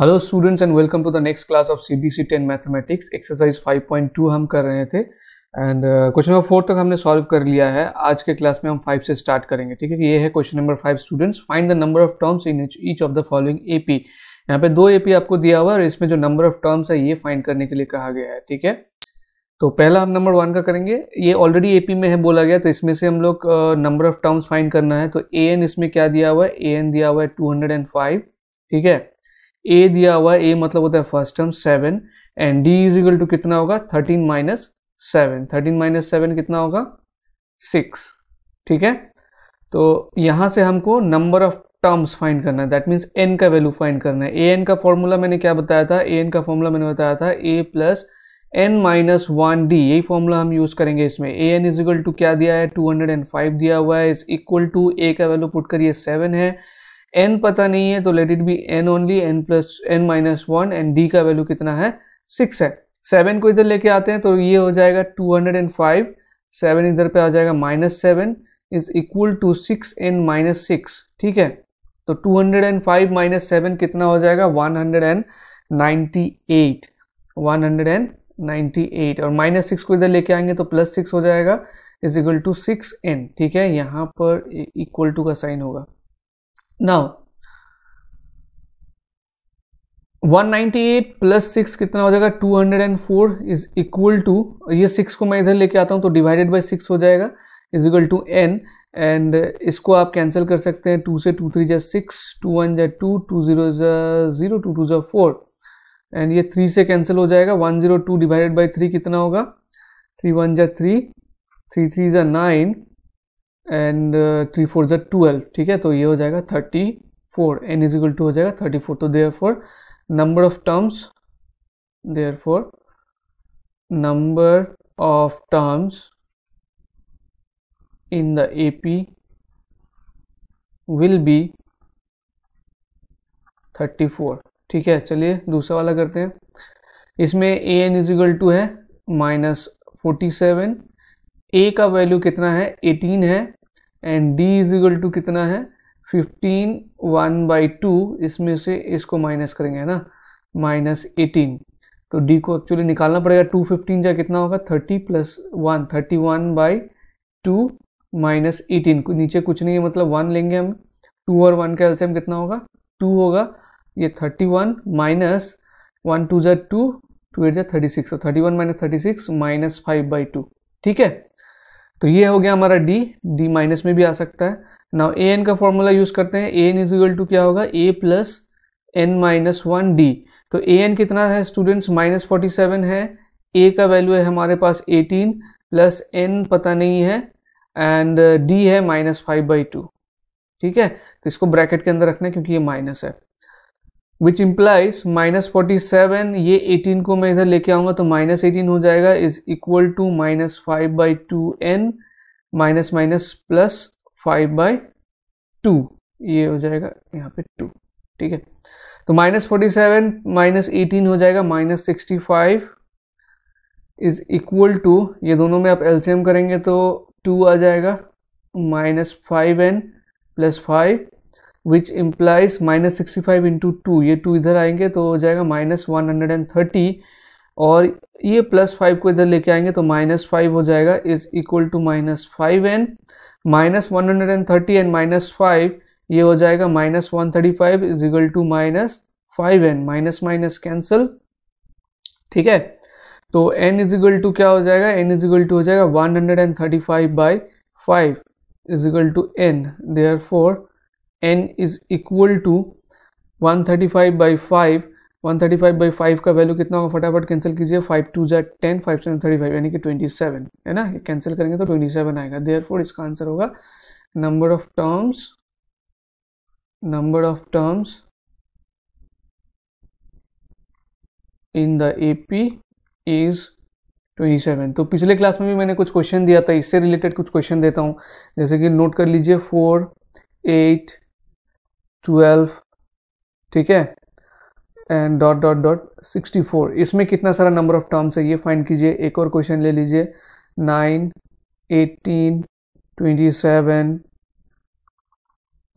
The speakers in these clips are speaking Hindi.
hello students and welcome to the next class of C B C ten mathematics exercise 5.2 हम कर रहे थे एंड क्वेश्चन नंबर फोर तक हमने सॉल्व कर लिया है आज के क्लास में हम फाइव से स्टार्ट करेंगे ठीक है ये है question number five students find the number of terms in each of the following P यहाँ पे दो ए पी आपको दिया हुआ है और इसमें जो नंबर ऑफ टर्म्स है ये फाइंड करने के लिए कहा गया है ठीक है तो पहला हम नंबर वन का करेंगे ये ऑलरेडी एपी में है बोला गया तो इसमें से हम लोग नंबर ऑफ टर्म्स फाइंड करना है तो ए एन इसमें क्या दिया हुआ है ए एन दिया हुआ है टू हंड्रेड एंड फाइव ठीक है ए दिया हुआ है ए मतलब होता है first term seven and d equal to कितना होगा thirteen minus seven thirteen minus seven कितना होगा सिक्स ठीक है तो यहां से हमको नंबर ऑफ टर्म्स फाइंड करना है दैट मीन्स एन का वैल्यू फाइंड करना है ए एन का फॉर्मूला मैंने क्या बताया था ए एन का फॉर्मूला मैंने बताया था a plus n minus one d यही फॉर्मूला हम यूज़ करेंगे इसमें a n is equal to क्या दिया है टू हंड्रेड एंड फाइव दिया हुआ है इज इक्वल टू ए का वैल्यू पुट करिए सेवन है एन पता नहीं है तो let it be n only n plus n minus one and d का वैल्यू कितना है सिक्स है सेवन को इधर लेके आते हैं तो ये हो जाएगा two hundred and five seven इधर पे आ जाएगा minus seven is equal to six n minus six ठीक है तो two hundred and five minus seven कितना हो जाएगा one hundred and ninety eight one hundred and ninety eight और माइनस सिक्स को इधर लेके आएंगे तो प्लस सिक्स हो जाएगा is equal to six n ठीक है यहाँ पर इक्वल e- टू का साइन होगा नाउ 198 प्लस सिक्स कितना हो जाएगा 204 इज इक्वल टू ये सिक्स को मैं इधर लेके आता हूँ तो डिवाइडेड बाई सिक्स हो जाएगा is equal to n and इसको आप कैंसिल कर सकते हैं टू से टू थ्री जा सिक्स टू वन जै two two zero zero two two जै फोर एंड ये थ्री से कैंसिल हो जाएगा one zero two divided by three कितना होगा थ्री वन जा थ्री थ्री थ्री जा नाइन एंड थ्री फोर जो ट्वेल्व ठीक है तो ये हो जाएगा thirty four n is equal to हो जाएगा थर्टी फोर तो therefore number of terms therefore number of terms in the A P will be thirty four ठीक है चलिए दूसरा वाला करते हैं इसमें a n is equal to है माइनस फोर्टी सेवन ए का वैल्यू कितना है 18 है and d is equal to कितना है 15 वन बाई टू इसमें से इसको माइनस करेंगे है ना माइनस एटीन तो डी को एक्चुअली निकालना पड़ेगा टू फिफ्टीन जहाँ कितना होगा thirty plus one thirty one by two minus eighteen नीचे कुछ नहीं है मतलब वन लेंगे हम टू और वन का एल्सियम कितना होगा टू होगा ये thirty one minus one two जै टू टू एट जै थर्टी सिक्स और thirty one minus thirty six minus five by two ठीक है तो ये हो गया हमारा डी डी माइनस में भी आ सकता है नाउ ए एन का फॉर्मूला यूज़ करते हैं a n is equal to क्या होगा a plus n minus one d तो ए एन कितना है स्टूडेंट्स माइनस फोर्टी सेवन है ए का वैल्यू है हमारे पास एटीन प्लस एन पता नहीं है एंड डी uh, है माइनस फाइव बाई टू ठीक है तो इसको ब्रैकेट के अंदर रखना है क्योंकि ये माइनस है which implies minus forty seven ये एटीन को मैं इधर लेके आऊँगा तो माइनस एटीन हो जाएगा is equal to minus five by two n minus minus plus five by two ये हो जाएगा यहाँ पे टू ठीक है तो minus forty seven minus eighteen हो जाएगा minus sixty five is equal to ये दोनों में आप एलसीएम करेंगे तो टू आ जाएगा minus five n plus five which implies minus sixty five into two ये टू इधर आएंगे तो हो जाएगा minus one hundred and thirty और ये प्लस फाइव को इधर लेके आएंगे तो माइनस फाइव हो जाएगा is equal to minus five n minus one hundred and thirty and minus five ये हो जाएगा minus one thirty five is equal to minus five n minus minus cancel ठीक है तो एन इज इक्वल टू क्या हो जाएगा एन इज इक्वल टू हो जाएगा one hundred and thirty five by five is equal to n therefore n is equal to 135 by five one thirty five by five का वैल्यू कितना होगा फटाफट कैंसिल कीजिए फाइव टू जै ten five seven thirty five यानी कि ट्वेंटी सेवन है ना कैंसिल करेंगे तो ट्वेंटी सेवन आएगा देयर फोर इसका आंसर होगा number of terms number of terms in the A P is twenty seven तो पिछले क्लास में भी मैंने कुछ क्वेश्चन दिया था इससे रिलेटेड कुछ क्वेश्चन देता हूँ जैसे कि नोट कर लीजिए फोर एट ट्वेल्व ठीक है and dot dot dot sixty four इसमें कितना सारा नंबर ऑफ टर्म्स है ये फाइंड कीजिए एक और क्वेश्चन ले लीजिए nine eighteen twenty seven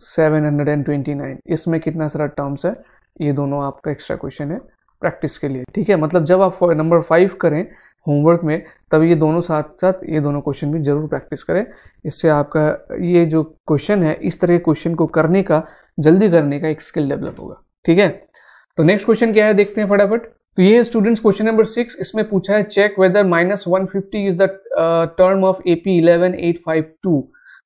seven hundred and twenty nine इसमें कितना सारा टर्म्स है ये दोनों आपका एक्स्ट्रा क्वेश्चन है प्रैक्टिस के लिए ठीक है मतलब जब आप नंबर फाइव करें होमवर्क में तब ये दोनों साथ साथ ये दोनों क्वेश्चन भी जरूर प्रैक्टिस करें इससे आपका ये जो क्वेश्चन है इस तरह के क्वेश्चन को करने का जल्दी करने का एक स्किल डेवलप होगा ठीक है तो नेक्स्ट क्वेश्चन क्या है देखते हैं फटाफट तो ये स्टूडेंट्स क्वेश्चन नंबर सिक्स इसमें पूछा है check whether minus one fifty is the term of A P eleven eight five two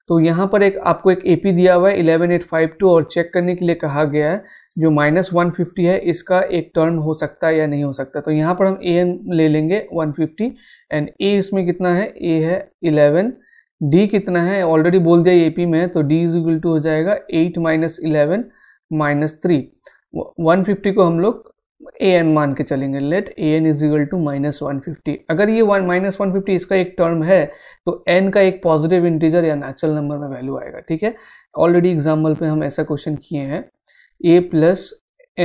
तो यहाँ पर एक आपको एक एपी दिया हुआ है टू और चेक करने के लिए कहा गया है जो माइनस वन है इसका एक टर्न हो सकता है या नहीं हो सकता तो यहाँ पर हम ए एन ले लेंगे फिफ्टी एंड ए इसमें कितना है ए है इलेवन डी कितना है ऑलरेडी बोल दिया ए पी में तो डी इज इक्वल टू हो जाएगा eight minus eleven minus three one fifty को हम लोग ए एन मान के चलेंगे let a n is equal to minus one fifty अगर ये वन माइनस वन फिफ्टी इसका एक टर्म है तो एन का एक पॉजिटिव इंटीजर या नेचुरल नंबर में वैल्यू आएगा ठीक है ऑलरेडी एग्जाम्पल पे हम ऐसा क्वेश्चन किए हैं a plus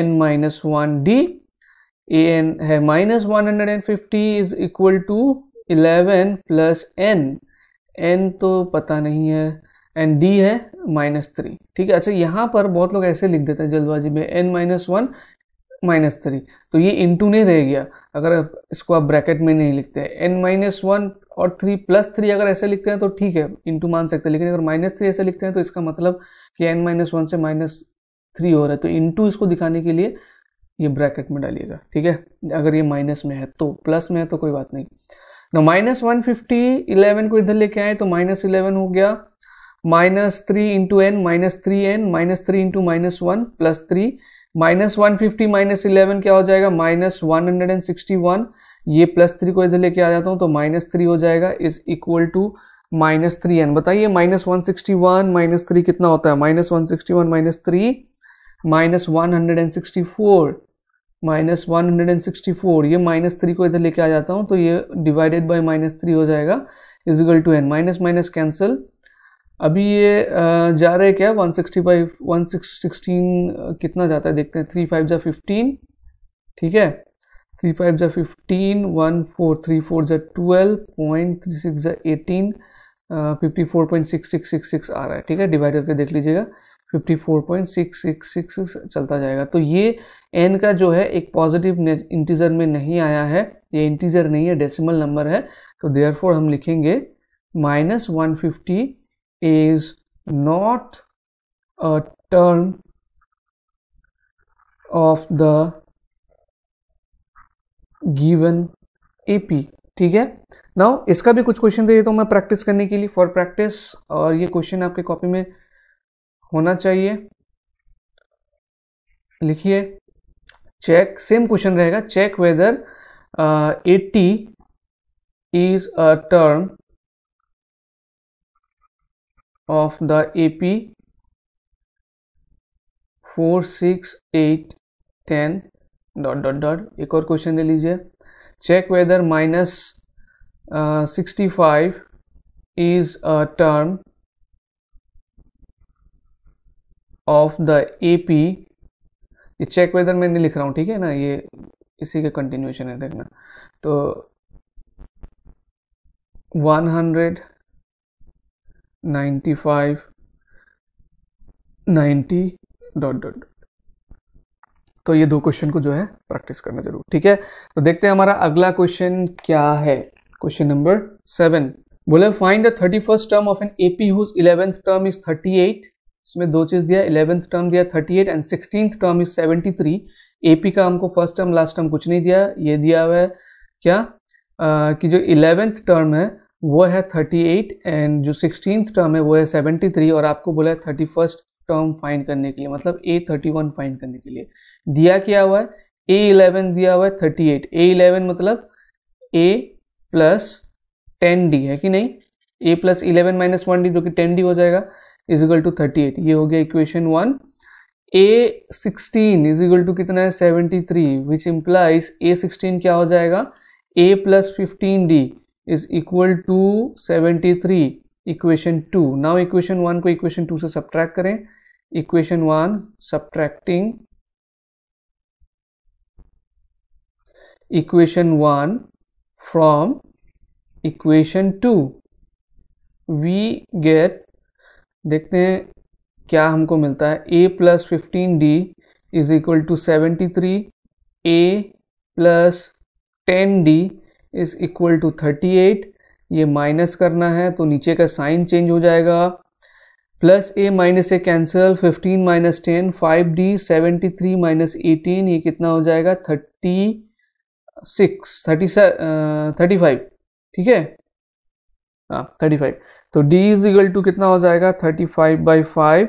n minus one d a n है minus one hundred and fifty is equal to eleven plus n n तो पता नहीं है एंड डी है माइनस थ्री ठीक है अच्छा यहाँ पर बहुत लोग ऐसे लिख देते हैं जल्दबाजी में n minus one minus three तो ये इंटू नहीं रह गया अगर आप इसको आप ब्रैकेट में नहीं लिखते हैं एन माइनस वन और थ्री प्लस थ्री अगर ऐसे लिखते हैं तो ठीक है इंटू मान सकते हैं लेकिन अगर माइनस थ्री ऐसे लिखते हैं तो इसका मतलब कि एन माइनस वन से माइनस थ्री हो रहा है तो इंटू इसको दिखाने के लिए ये ब्रैकेट में डालिएगा ठीक है अगर ये माइनस में है तो प्लस में है तो कोई बात नहीं ना माइनस वन फिफ्टी इलेवन को इधर लेके आए तो माइनस इलेवन हो गया minus three into n minus three n minus three into minus one plus three minus one fifty minus eleven क्या हो जाएगा minus one hundred and sixty one ये प्लस थ्री को इधर लेके आ जाता हूँ तो माइनस थ्री हो जाएगा is equal to minus three n बताइए minus one sixty one minus three कितना होता है minus one sixty one minus three minus one hundred and sixty four minus one hundred and sixty four ये माइनस थ्री को इधर लेके आ जाता हूँ तो ये डिवाइडेड बाई माइनस थ्री हो जाएगा is equal to n minus minus cancel अभी ये जा रहे क्या 165 सिक्सटीन कितना जाता है देखते हैं थ्री फाइव जा फिफ्टीन ठीक है थ्री फाइव जा fifteen one four three four जा ट्वेल्व पॉइंट थ्री सिक्स जा eighteen fifty four point six six six six आ रहा है ठीक है डिवाइड करके देख लीजिएगा fifty four point six six six six चलता जाएगा तो ये एन का जो है एक पॉजिटिव इंटीजर में नहीं आया है ये इंटीजर नहीं है डेसिमल नंबर है तो देयरफॉर हम लिखेंगे minus one fifty is not a term of the given AP ठीक है नाउ इसका भी कुछ क्वेश्चन दे देता हूँ मैं प्रैक्टिस करने के लिए फॉर प्रैक्टिस और ये क्वेश्चन आपके कॉपी में होना चाहिए लिखिए चेक सेम क्वेश्चन रहेगा check whether eighty is a term of the AP 4, 6, 8, 10 dot dot dot एक और क्वेश्चन ले लीजिए check whether minus sixty five is a term of the A P ये चेक वेदर मैं नहीं लिख रहा हूँ ठीक है ना ये इसी का कंटिन्यूएशन है देखना तो वन हंड्रेड डॉट डॉट तो ये दो क्वेश्चन को जो है प्रैक्टिस करना जरूर ठीक है तो देखते हैं हमारा अगला क्वेश्चन क्या है क्वेश्चन नंबर सेवन बोले find the thirty first term of an AP whose eleventh term is thirty eight इसमें दो चीज़ दिया इलेवेंथ टर्म दिया thirty eight and sixteen term is seventy three AP का हमको फर्स्ट टर्म लास्ट टर्म कुछ नहीं दिया ये दिया हुआ है क्या आ, कि जो इलेवेंथ टर्म है वो है 38 एंड जो सिक्सटीन टर्म है वो है 73 और आपको बोला है थर्टी फर्स्ट टर्म फाइंड करने के लिए मतलब ए थर्टी वन फाइंड करने के लिए दिया क्या हुआ है ए इलेवन दिया हुआ है थर्टी एट ए इलेवन मतलब ए प्लस टेन डी है कि नहीं a plus eleven minus one d जो कि टेन डी हो जाएगा is equal to thirty eight ये हो गया equation one a sixteen is equal to कितना है seventy three which implies a sixteen क्या हो जाएगा a plus fifteen d is equal to seventy three equation two now equation one को इक्वेशन टू से सब्ट्रैक्ट करें equation one subtracting equation one from equation to we get देखते हैं क्या हमको मिलता है a plus fifteen d is equal to seventy three a plus ten d is equal to thirty eight ये माइनस करना है तो नीचे का साइन चेंज हो जाएगा plus a minus a cancel fifteen minus ten five d seventy three minus eighteen ये कितना हो जाएगा thirty six thirty thirty five ठीक है हाँ थर्टी फाइव तो डी इज इगल टू कितना हो जाएगा thirty five by five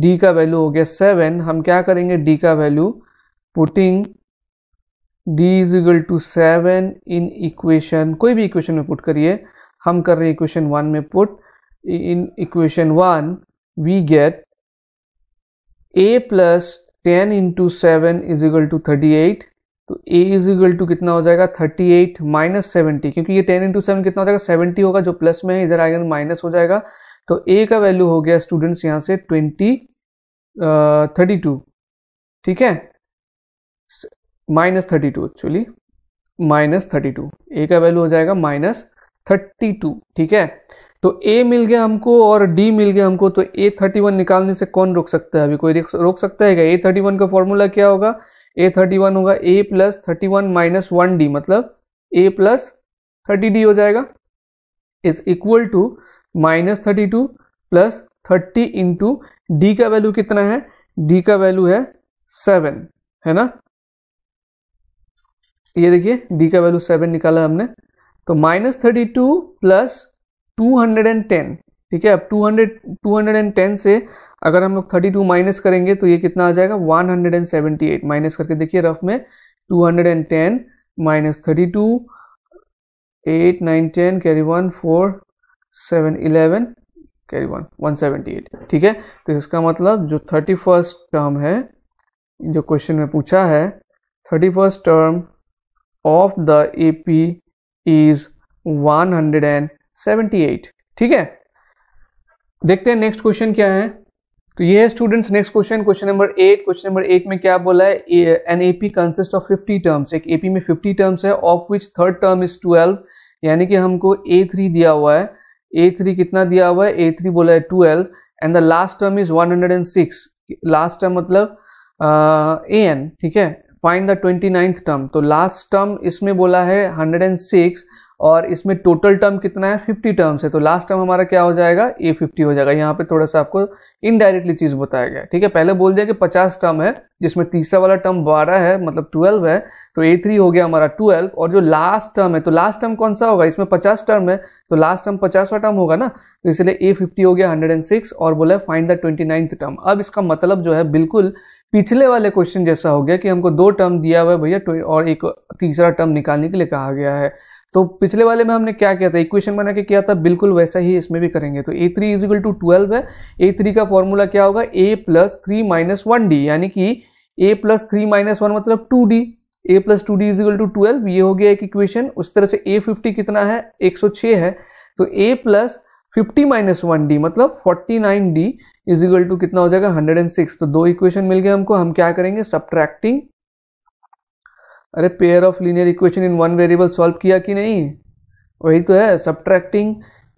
d का वैल्यू हो गया सेवन हम क्या करेंगे डी का value putting d is equal to seven in equation कोई भी इक्वेशन में पुट करिए हम कर रहे हैं इक्वेशन वन में put in equation one we get a plus ten into seven is equal to thirty eight तो ए इज इक्वल टू कितना हो जाएगा थर्टी एट माइनस सेवेंटी क्योंकि ये टेन इंटू सेवन कितना हो जाएगा सेवेंटी होगा जो प्लस में है इधर आएगा माइनस हो जाएगा तो ए का वैल्यू हो गया स्टूडेंट्स यहाँ से ट्वेंटी थर्टी टू ठीक है minus thirty two actually minus thirty two a का वैल्यू हो जाएगा माइनस थर्टी टू ठीक है तो ए मिल गया हमको और डी मिल गया हमको तो ए थर्टी वन निकालने से कौन रोक सकता है अभी कोई रोक सकता है क्या ए थर्टी वन का फॉर्मूला क्या होगा ए थर्टी वन होगा a plus thirty one minus one d मतलब ए प्लस थर्टी डी हो जाएगा is equal to minus thirty two plus thirty into d का वैल्यू कितना है डी का वैल्यू है सेवन है ना ये देखिए डी का वैल्यू सेवन निकाला हमने तो minus thirty two plus two hundred and ten ठीक है अब two hundred two hundred and ten से अगर हम लोग थर्टी टू माइनस करेंगे तो ये कितना आ जाएगा one hundred and seventy eight minus करके देखिए रफ में two hundred and ten minus thirty two eight nine ten carry one four seven eleven carry one one seventy eight ठीक है तो इसका मतलब जो थर्टी फर्स्ट टर्म है जो क्वेश्चन में पूछा है thirty first term of the A P is one hundred and seventy eight ठीक है देखते हैं नेक्स्ट क्वेश्चन क्या है तो ये है students next question question number eight question number eight में क्या बोला है an AP consist of fifty terms एक एपी में फिफ्टी टर्म्स है of which third term is twelve यानी कि हमको ए थ्री दिया हुआ है ए थ्री कितना दिया हुआ है ए थ्री बोला है twelve and the last term is one hundred and six last term मतलब ए एन ठीक है find the twenty ninth term तो लास्ट टर्म इसमें बोला है हंड्रेड एंड सिक्स और इसमें टोटल टर्म कितना है फिफ्टी टर्म्स है तो लास्ट टर्म हमारा क्या हो जाएगा ए फिफ्टी हो जाएगा यहाँ पे थोड़ा सा आपको इनडायरेक्टली चीज़ बताया गया ठीक है पहले बोल दिया कि पचास टर्म है जिसमें तीसरा वाला टर्म बारह है मतलब ट्वेल्व है तो ए थ्री हो गया हमारा ट्वेल्व और जो लास्ट टर्म है तो लास्ट टर्म कौन सा होगा इसमें पचास टर्म है तो लास्ट टर्म पचासवा टर्म होगा ना तो इसलिए ए फिफ्टी हो गया हंड्रेड एंड सिक्स और बोला fine find the twenty ninth term अब इसका मतलब जो है बिल्कुल पिछले वाले क्वेश्चन जैसा हो गया कि हमको दो टर्म दिया हुआ है भैया तो और एक तीसरा टर्म निकालने के लिए कहा गया है तो पिछले वाले में हमने क्या किया था इक्वेशन बना के किया था बिल्कुल वैसा ही इसमें भी करेंगे तो a three is equal to twelve है ए थ्री का फॉर्मूला क्या होगा a plus three minus one d यानी कि a plus three minus one मतलब two d a plus two d is equal to twelve ये हो गया एक इक्वेशन उस तरह से ए फिफ्टी कितना है एक सौ छः है तो a plus fifty minus one d मतलब forty nine d equal to कितना हो जाएगा हंड्रेड एंड सिक्स तो दो इक्वेशन मिल गए हमको हम क्या करेंगे सब्ट्रैक्टिंग अरे pair of linear equation in one variable solve किया कि नहीं वही तो है subtracting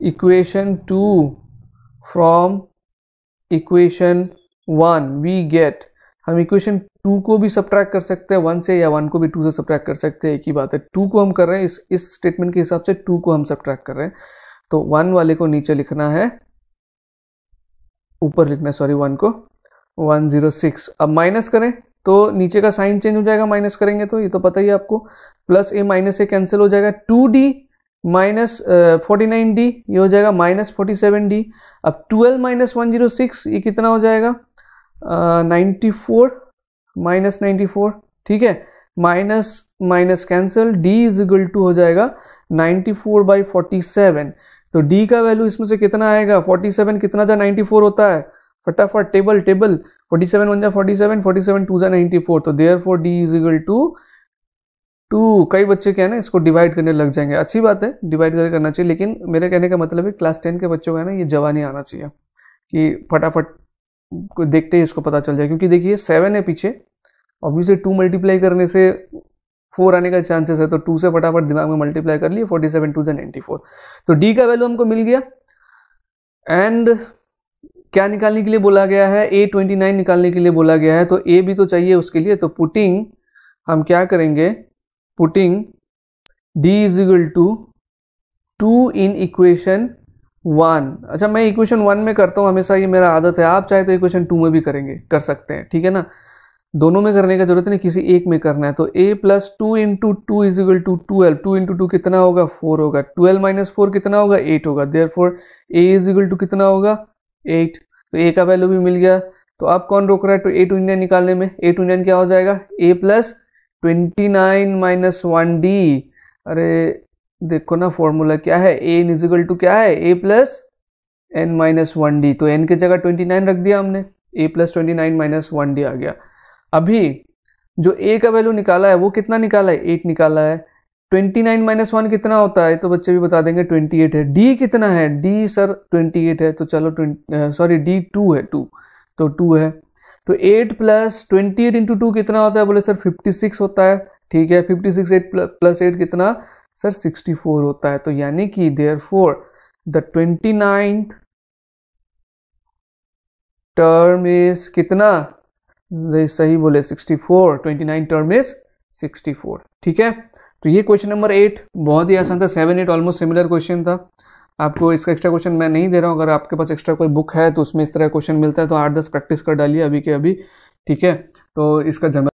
equation two from equation one we get हम इक्वेशन टू को भी सब्ट्रैक्ट कर सकते हैं वन से या वन को भी टू से सब्ट्रैक्ट कर सकते हैं एक ही बात है टू को हम कर रहे हैं इस इस स्टेटमेंट के हिसाब से टू को हम सब्ट्रैक्ट कर रहे हैं तो वन वाले को नीचे लिखना है ऊपर लिखना है सॉरी वन को वन जीरो सिक्स अब माइनस करें तो नीचे का साइन चेंज हो जाएगा माइनस करेंगे तो ये तो पता ही आपको plus a minus a cancel हो जाएगा two d minus forty nine d ये हो जाएगा माइनस फोर्टी सेवन डी अब twelve minus one zero six ये कितना हो जाएगा ninety four minus ninety four ठीक है minus minus cancel d is equal to हो जाएगा ninety four by forty seven तो डी का वैल्यू इसमें से कितना आएगा 47 कितना जा 94 होता है फटाफट टेबल टेबल 47 वन जा फोर्टी सेवन टू जा फोर तो therefore d is equal to two कई बच्चे क्या है ना इसको डिवाइड करने लग जाएंगे अच्छी बात है डिवाइड करके करना चाहिए लेकिन मेरे कहने का मतलब है क्लास टेन के बच्चों का ना ये जवानी आना चाहिए कि फटाफट देखते ही इसको पता चल जाए क्योंकि देखिए सेवन है पीछे ऑब्वियसली टू मल्टीप्लाई करने से फोर आने का चांसेस है तो टू से फटाफट दिमाग में मल्टीप्लाई कर लिए फोर्टी सेवन टू से नाइन्टी फोर तो डी का वैल्यू हमको मिल गया एंड क्या निकालने के लिए बोला गया है ए ट्वेंटी नाइन निकालने के लिए बोला गया है तो ए भी तो चाहिए उसके लिए तो पुटिंग हम क्या करेंगे putting d is equal to two in equation one अच्छा मैं इक्वेशन वन में करता हूँ हमेशा ये मेरा आदत है आप चाहे तो इक्वेशन टू में भी करेंगे कर सकते हैं ठीक है ना दोनों में करने का जरूरत नहीं किसी एक में करना है तो a plus two into two is equal to twelve two into two कितना होगा फोर होगा ट्वेल्व माइनस फोर कितना होगा एट होगा therefore a is equal to कितना होगा एट तो ए का वैल्यू भी मिल गया तो अब कौन रोक रहा है तो ए टू इंडियन निकालने में ए टू इंडियन क्या हो जाएगा a plus twenty nine minus one d अरे देखो ना फॉर्मूला क्या है ए इक्वल टू क्या है a plus n minus one d तो एन की जगह ट्वेंटी नाइन रख दिया हमने a plus twenty nine minus one d आ गया अभी जो ए का वैल्यू निकाला है वो कितना निकाला है एट निकाला है ट्वेंटी नाइन माइनस वन कितना होता है तो बच्चे भी बता देंगे ट्वेंटी एट है डी कितना है डी सर ट्वेंटी एट है तो चलो सॉरी डी टू है टू तो टू है तो eight plus twenty eight into two कितना होता है बोले सर फिफ्टी सिक्स होता है ठीक है fifty six eight plus eight कितना सर सिक्सटी फोर होता है तो यानी कि therefore the twenty ninth term is कितना सही बोले 64 29 टर्म इज 64 ठीक है तो ये क्वेश्चन नंबर एट बहुत ही आसान था seven eight almost similar question था आपको इसका एक्स्ट्रा क्वेश्चन मैं नहीं दे रहा हूँ अगर आपके पास एक्स्ट्रा कोई बुक है तो उसमें इस तरह क्वेश्चन मिलता है तो आठ दस प्रैक्टिस कर डालिए अभी के अभी ठीक है तो इसका जमा